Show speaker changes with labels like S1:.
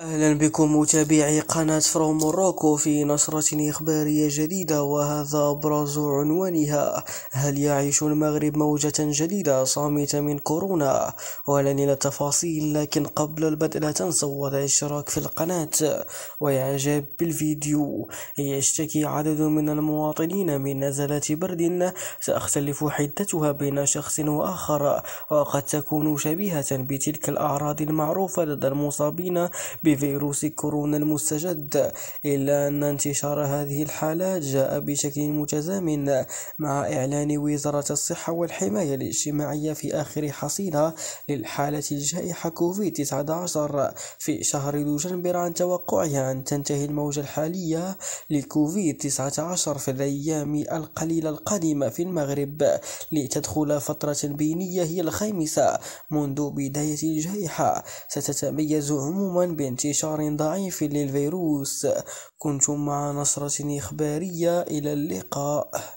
S1: أهلا بكم متابعي قناة فروم موروكو في نشرة إخبارية جديدة وهذا أبرز عنوانها هل يعيش المغرب موجة جديدة صامتة من كورونا ولن إلى التفاصيل لكن قبل البدء لا تنسوا وضع الاشتراك في القناة وإعجاب بالفيديو يشتكي عدد من المواطنين من نزلات برد تختلف حدتها بين شخص وآخر وقد تكون شبيهة بتلك الأعراض المعروفة لدى المصابين بفيروس كورونا المستجد إلا أن انتشار هذه الحالات جاء بشكل متزامن مع إعلان وزارة الصحة والحماية الاجتماعية في آخر حصيلة للحالة الجائحة كوفيد 19 في شهر دجنبر عن توقعها أن تنتهي الموجة الحالية لكوفيد 19 في الأيام القليلة القادمة في المغرب لتدخل فترة بينية هي الخامسة منذ بداية الجائحة ستتميز عموما بين انتشار ضعيف للفيروس كنتم مع نشرة إخبارية إلى اللقاء